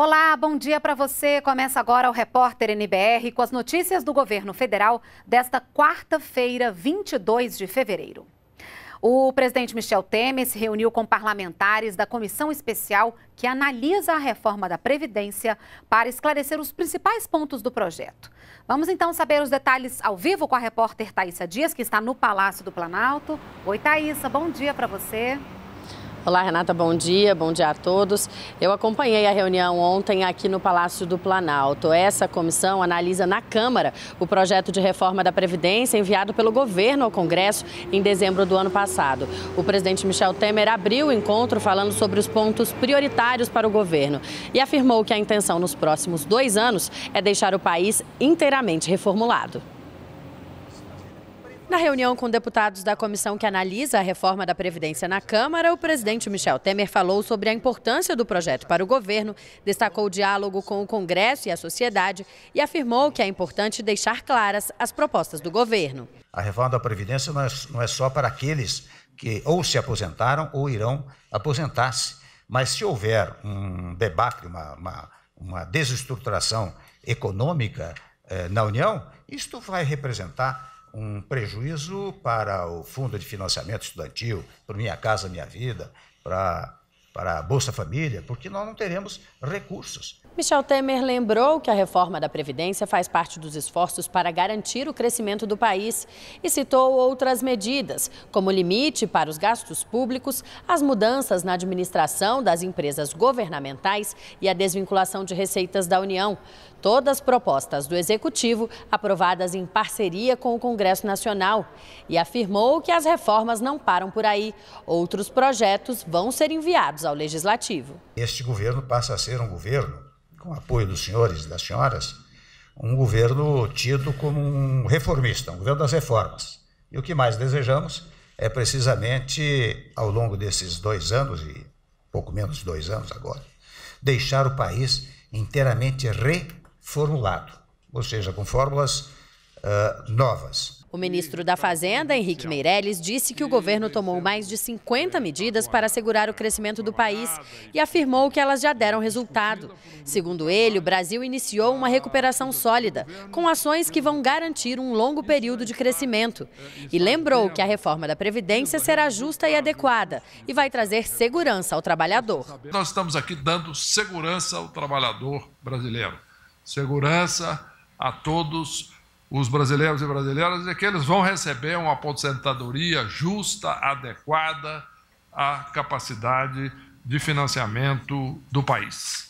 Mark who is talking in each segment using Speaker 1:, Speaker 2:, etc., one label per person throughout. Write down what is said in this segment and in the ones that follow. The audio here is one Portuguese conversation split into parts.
Speaker 1: Olá, bom dia para você. Começa agora o Repórter NBR com as notícias do governo federal desta quarta-feira, 22 de fevereiro. O presidente Michel Temer se reuniu com parlamentares da comissão especial que analisa a reforma da Previdência para esclarecer os principais pontos do projeto. Vamos então saber os detalhes ao vivo com a repórter Thaisa Dias, que está no Palácio do Planalto. Oi, Thaisa, bom dia para você.
Speaker 2: Olá, Renata, bom dia, bom dia a todos. Eu acompanhei a reunião ontem aqui no Palácio do Planalto. Essa comissão analisa na Câmara o projeto de reforma da Previdência enviado pelo governo ao Congresso em dezembro do ano passado. O presidente Michel Temer abriu o encontro falando sobre os pontos prioritários para o governo e afirmou que a intenção nos próximos dois anos é deixar o país inteiramente reformulado. Na reunião com deputados da comissão que analisa a reforma da Previdência na Câmara, o presidente Michel Temer falou sobre a importância do projeto para o governo, destacou o diálogo com o Congresso e a sociedade e afirmou que é importante deixar claras as propostas do governo.
Speaker 3: A reforma da Previdência não é, não é só para aqueles que ou se aposentaram ou irão aposentar-se. Mas se houver um debate, uma, uma, uma desestruturação econômica eh, na União, isto vai representar um prejuízo para o Fundo de Financiamento Estudantil, para Minha Casa Minha Vida, para para a Bolsa Família, porque nós não teremos recursos.
Speaker 2: Michel Temer lembrou que a reforma da Previdência faz parte dos esforços para garantir o crescimento do país e citou outras medidas, como limite para os gastos públicos, as mudanças na administração das empresas governamentais e a desvinculação de receitas da União. Todas propostas do Executivo aprovadas em parceria com o Congresso Nacional. E afirmou que as reformas não param por aí. Outros projetos vão ser enviados ao Legislativo.
Speaker 3: Este governo passa a ser um governo, com apoio dos senhores e das senhoras, um governo tido como um reformista, um governo das reformas. E o que mais desejamos é precisamente, ao longo desses dois anos, e pouco menos de dois anos agora, deixar o país inteiramente reformulado, ou seja, com fórmulas uh, novas
Speaker 2: o ministro da Fazenda, Henrique Meirelles, disse que o governo tomou mais de 50 medidas para assegurar o crescimento do país e afirmou que elas já deram resultado. Segundo ele, o Brasil iniciou uma recuperação sólida, com ações que vão garantir um longo período de crescimento. E lembrou que a reforma da Previdência será justa e adequada e vai trazer segurança ao
Speaker 1: trabalhador. Nós estamos aqui dando segurança ao trabalhador brasileiro, segurança a todos os brasileiros e brasileiras é que eles vão receber uma aposentadoria justa, adequada à capacidade de financiamento do país.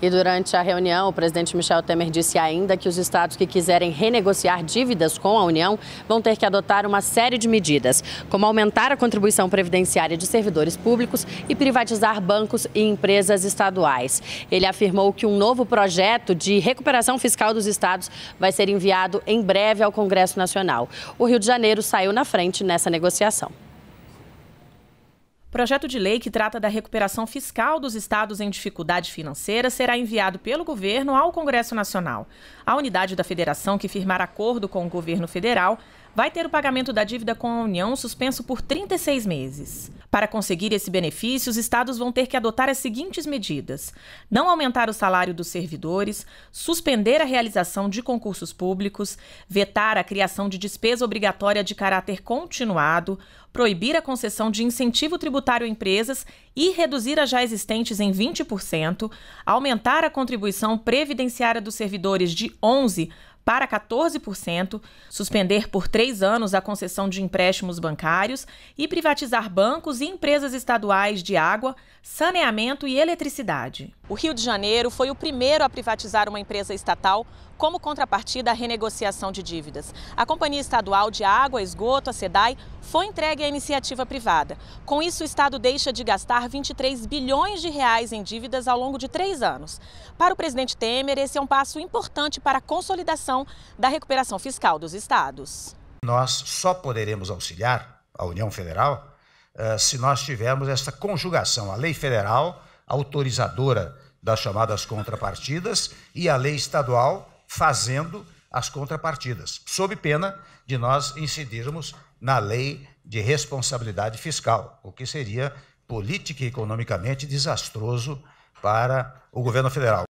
Speaker 2: E durante a reunião, o presidente Michel Temer disse ainda que os estados que quiserem renegociar dívidas com a União vão ter que adotar uma série de medidas, como aumentar a contribuição previdenciária de servidores públicos e privatizar bancos e empresas estaduais. Ele afirmou que um novo projeto de recuperação fiscal dos estados vai ser enviado em breve ao Congresso Nacional. O Rio de Janeiro saiu na frente nessa negociação.
Speaker 4: Projeto de lei que trata da recuperação fiscal dos estados em dificuldade financeira será enviado pelo governo ao Congresso Nacional. A unidade da federação, que firmar acordo com o governo federal, vai ter o pagamento da dívida com a União suspenso por 36 meses. Para conseguir esse benefício, os estados vão ter que adotar as seguintes medidas: não aumentar o salário dos servidores, suspender a realização de concursos públicos, vetar a criação de despesa obrigatória de caráter continuado, proibir a concessão de incentivo tributário a empresas e reduzir as já existentes em 20%, aumentar a contribuição previdenciária dos servidores de 11 para 14%, suspender por três anos a concessão de empréstimos bancários e privatizar bancos e empresas estaduais de água, saneamento e eletricidade. O Rio de Janeiro foi o primeiro a privatizar uma empresa estatal como contrapartida à renegociação de dívidas. A Companhia Estadual de Água, Esgoto, a SEDAI, foi entregue à iniciativa privada. Com isso, o Estado deixa de gastar 23 bilhões de reais em dívidas ao longo de três anos. Para o presidente Temer, esse é um passo importante para a consolidação questão da recuperação fiscal dos estados.
Speaker 3: Nós só poderemos auxiliar a União Federal eh, se nós tivermos essa conjugação, a lei federal autorizadora das chamadas contrapartidas e a lei estadual fazendo as contrapartidas, sob pena de nós incidirmos na lei de responsabilidade fiscal, o que seria política e economicamente desastroso para o governo federal.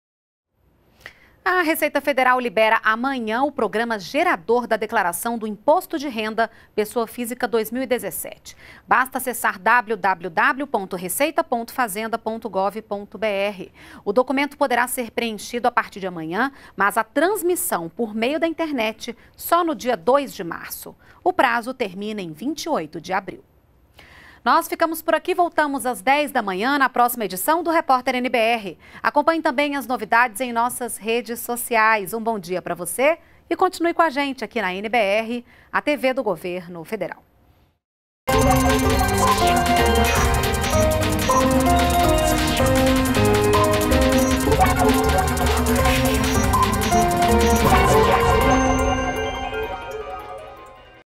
Speaker 1: A Receita Federal libera amanhã o programa gerador da declaração do Imposto de Renda Pessoa Física 2017. Basta acessar www.receita.fazenda.gov.br. O documento poderá ser preenchido a partir de amanhã, mas a transmissão por meio da internet só no dia 2 de março. O prazo termina em 28 de abril. Nós ficamos por aqui, voltamos às 10 da manhã na próxima edição do Repórter NBR. Acompanhe também as novidades em nossas redes sociais. Um bom dia para você e continue com a gente aqui na NBR, a TV do Governo Federal.